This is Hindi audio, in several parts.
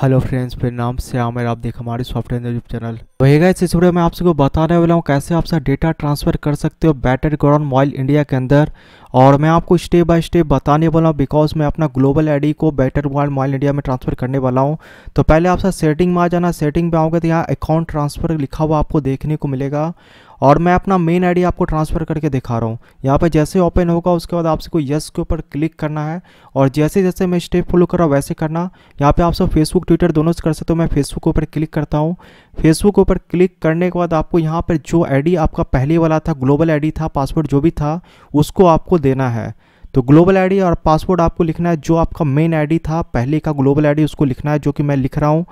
हेलो फ्रेंड्स मेरे नाम से आमिर आप देख हमारे सॉफ्टवेयर यूट्यूब चैनल वहीगा इस वीडियो में आप सबको बताने वाला हूँ कैसे आप सर डेटा ट्रांसफ़र कर सकते हो बैटर ग्राउंड मोबाइल इंडिया के अंदर और मैं आपको स्टेप बाय स्टेप बताने वाला हूँ बिकॉज मैं अपना ग्लोबल आईडी को बैटर वर्ल्ड मोबाइल इंडिया में ट्रांसफ़र करने वाला हूँ तो पहले आप सर सेटिंग में आ जाना सेटिंग में आओगे तो यहाँ अकाउंट ट्रांसफ़र लिखा हुआ आपको देखने को मिलेगा और मैं अपना मेन आईडी आपको ट्रांसफ़र करके दिखा रहा हूँ यहाँ पर जैसे ओपन होगा उसके बाद आपसे को यस के ऊपर क्लिक करना है और जैसे जैसे मैं स्टेप फॉलो कर रहा हूँ वैसे करना यहाँ पे आप सब फेसबुक ट्विटर दोनों से कर सकते हो मैं फेसबुक के ऊपर क्लिक करता हूँ फेसबुक के ऊपर क्लिक करने के बाद आपको यहाँ पर जो आई आपका पहले वाला था ग्लोबल आई था पासवर्ड जो भी था उसको आपको देना है तो ग्लोबल आईडी और पासवर्ड आपको लिखना है जो आपका मेन आईडी था पहले का ग्लोबल आईडी उसको लिखना है जो कि मैं लिख रहा हूँ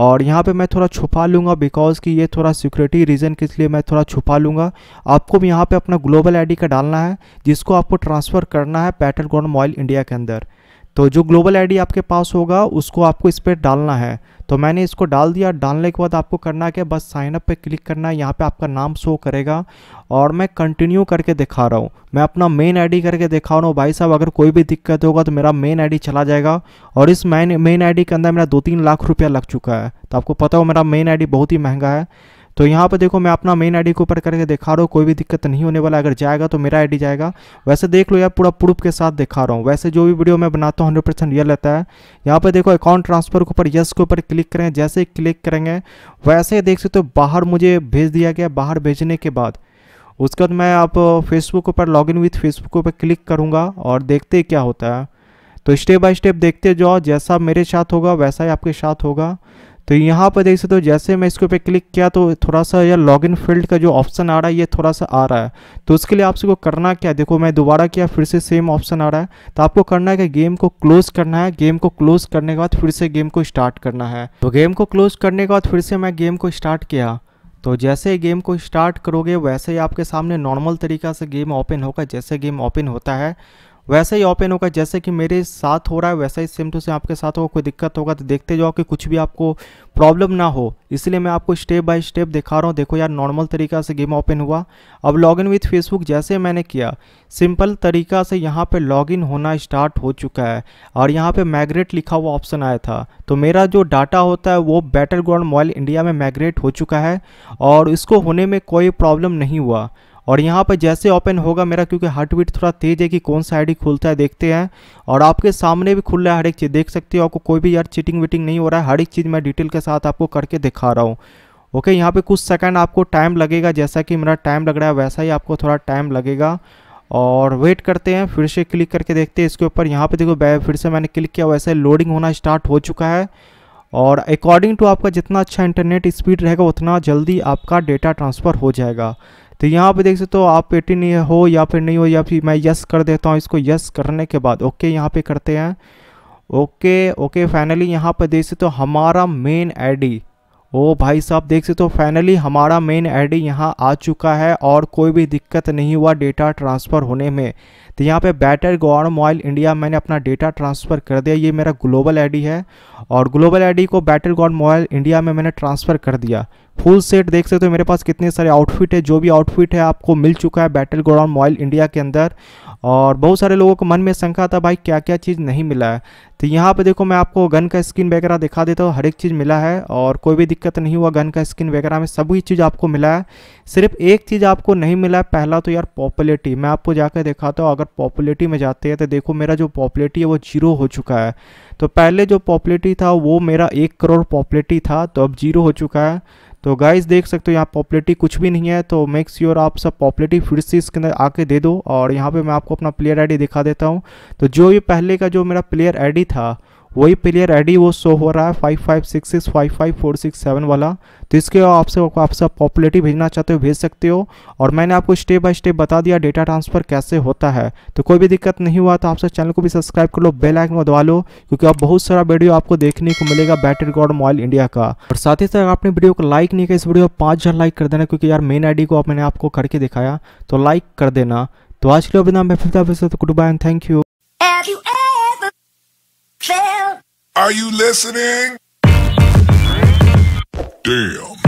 और यहाँ पे मैं थोड़ा छुपा लूँगा बिकॉज़ कि ये थोड़ा सिक्योरिटी रीज़न के लिए मैं थोड़ा छुपा लूँगा आपको भी यहाँ पे अपना ग्लोबल आईडी का डालना है जिसको आपको ट्रांसफ़र करना है पैटर ग्राउंड मोबाइल इंडिया के अंदर तो जो ग्लोबल आईडी आपके पास होगा उसको आपको इस पर डालना है तो मैंने इसको डाल दिया डालने के बाद आपको करना क्या बस साइनअप पे क्लिक करना है यहाँ पे आपका नाम शो करेगा और मैं कंटिन्यू करके दिखा रहा हूँ मैं अपना मेन आईडी करके दिखा रहा हूँ भाई साहब अगर कोई भी दिक्कत होगा तो मेरा मेन आईडी चला जाएगा और इस मेन मेन आईडी के अंदर मेरा दो तीन लाख रुपया लग चुका है तो आपको पता हो मेरा मेन आई बहुत ही महंगा है तो यहाँ पर देखो मैं अपना मेन आईडी के ऊपर करके दिखा रहा हूँ कोई भी दिक्कत नहीं होने वाला अगर जाएगा तो मेरा आईडी जाएगा वैसे देख लो यार पूरा प्रूफ के साथ दिखा रहा हूँ वैसे जो भी वीडियो मैं बनाता हूँ हंड्रेड परसेंट रियल रहता है यहाँ पर देखो अकाउंट ट्रांसफर के ऊपर यस के ऊपर क्लिक करें जैसे ही क्लिक करेंगे वैसे देख सकते हो बाहर मुझे भेज दिया गया बाहर भेजने के बाद उसके बाद मैं आप फेसबुक पर लॉग इन विथ फेसबुक पर क्लिक करूँगा और देखते क्या होता है तो स्टेप बाय स्टेप देखते जाओ जैसा मेरे साथ होगा वैसा ही आपके साथ होगा तो यहाँ पर देख सकते हो जैसे मैं इसके ऊपर क्लिक किया तो थोड़ा सा यह इन फील्ड का जो ऑप्शन आ रहा है ये थोड़ा सा आ रहा है तो उसके लिए आपको करना क्या देखो मैं दोबारा किया फिर से सेम ऑप्शन आ रहा है तो आपको करना है कि गेम को क्लोज करना है गेम को क्लोज करने के बाद फिर से गेम को स्टार्ट करना है तो गेम को क्लोज करने के बाद फिर से मैं गेम को स्टार्ट किया तो जैसे गेम को स्टार्ट करोगे वैसे ही आपके सामने नॉर्मल तरीका से गेम ओपन होगा जैसे गेम ओपन होता है वैसे ही ओपन होगा जैसे कि मेरे साथ हो रहा है वैसा ही सेम टू सेम आपके साथ होगा कोई दिक्कत होगा तो देखते जाओ कि कुछ भी आपको प्रॉब्लम ना हो इसलिए मैं आपको स्टेप बाय स्टेप दिखा रहा हूँ देखो यार नॉर्मल तरीका से गेम ओपन हुआ अब लॉगिन विथ फेसबुक जैसे मैंने किया सिंपल तरीका से यहाँ लॉग लॉगिन होना स्टार्ट हो चुका है और यहाँ पर माइग्रेट लिखा हुआ ऑप्शन आया था तो मेरा जो डाटा होता है वो बैटर ग्राउंड मोबाइल इंडिया में माइग्रेट हो चुका है और इसको होने में कोई प्रॉब्लम नहीं हुआ और यहाँ पर जैसे ओपन होगा मेरा क्योंकि हार्ट बीट थोड़ा तेज है कि कौन सा आईडी खुलता है देखते हैं और आपके सामने भी खुल रहा है हर एक चीज़ देख सकते हो आपको कोई भी यार चीटिंग वीटिंग नहीं हो रहा है हर एक चीज़ मैं डिटेल के साथ आपको करके दिखा रहा हूँ ओके okay, यहाँ पे कुछ सेकंड आपको टाइम लगेगा जैसा कि मेरा टाइम लग रहा है वैसा ही आपको थोड़ा टाइम लगेगा और वेट करते हैं फिर से क्लिक करके देखते हैं इसके ऊपर यहाँ पे देखो फिर से मैंने क्लिक किया वैसे लोडिंग होना स्टार्ट हो चुका है और अकॉर्डिंग टू आपका जितना अच्छा इंटरनेट स्पीड रहेगा उतना जल्दी आपका डेटा ट्रांसफ़र हो जाएगा तो यहाँ पे देख सकते हो आप एटीन हो या फिर नहीं हो या फिर मैं यस कर देता हूँ इसको यस करने के बाद ओके यहाँ पे करते हैं ओके ओके फाइनली यहाँ पे देख सकते हो हमारा मेन आईडी ओ भाई साहब देख सकते हो फाइनली हमारा मेन आईडी यहाँ आ चुका है और कोई भी दिक्कत नहीं हुआ डेटा ट्रांसफ़र होने में तो यहाँ पे बैटर गवर्नम मोबाइल इंडिया मैंने अपना डेटा ट्रांसफ़र कर दिया ये मेरा ग्लोबल आईडी है और ग्लोबल आईडी को बैटर गवर्नम मोबाइल इंडिया में मैंने ट्रांसफ़र कर दिया फुल सेट देख सकते हो तो मेरे पास कितने सारे आउटफिट है जो भी आउटफिट है आपको मिल चुका है बैटल ग्राउंड मोबाइल इंडिया के अंदर और बहुत सारे लोगों को मन में शंका था भाई क्या क्या चीज़ नहीं मिला है तो यहाँ पे देखो मैं आपको गन का स्किन वगैरह दिखा देता हूँ हर एक चीज़ मिला है और कोई भी दिक्कत नहीं हुआ गन का स्किन वगैरह में सभी चीज़ आपको मिला है सिर्फ एक चीज़ आपको नहीं मिला है पहला तो यार पॉपुलरिटी मैं आपको जाकर दिखाता हूँ अगर पॉपुलरिटी में जाते हैं तो देखो मेरा जो पॉपुलरिटी है वो जीरो हो चुका है तो पहले जो पॉपुलरिटी था वो मेरा एक करोड़ पॉपुलरिटी था तो अब जीरो हो चुका है तो गाइस देख सकते हो यहाँ पॉपुलरिटी कुछ भी नहीं है तो मेक श्योर आप सब पॉपुलरिटी फिर से इसके अंदर आके दे दो और यहाँ पे मैं आपको अपना प्लेयर आईडी दिखा देता हूँ तो जो ये पहले का जो मेरा प्लेयर आईडी था वही प्लेयर आईडी वो शो हो रहा है five five six six five five four six seven वाला तो इसके आपसे आपसे पॉपुलरिटी भेजना चाहते हो भेज सकते हो और मैंने आपको स्टेप बाय स्टेप बता दिया डेटा ट्रांसफर कैसे होता है तो कोई भी दिक्कत नहीं हुआ तो आपसे चैनल को भी सब्सक्राइब कर लो बेल आइकन को दबा लो क्योंकि अब बहुत सारा वीडियो आपको देखने को मिलेगा बैटरी गॉड मोबाइल इंडिया का और साथ ही साथ आपने वीडियो को लाइक नहीं किया इस वीडियो को पाँच लाइक कर देना क्योंकि यार मेन आईडी को मैंने आपको करके दिखाया तो लाइक कर देना तो आज के लिए अभिनाम फिर good bye and thank you Are you listening? Damn.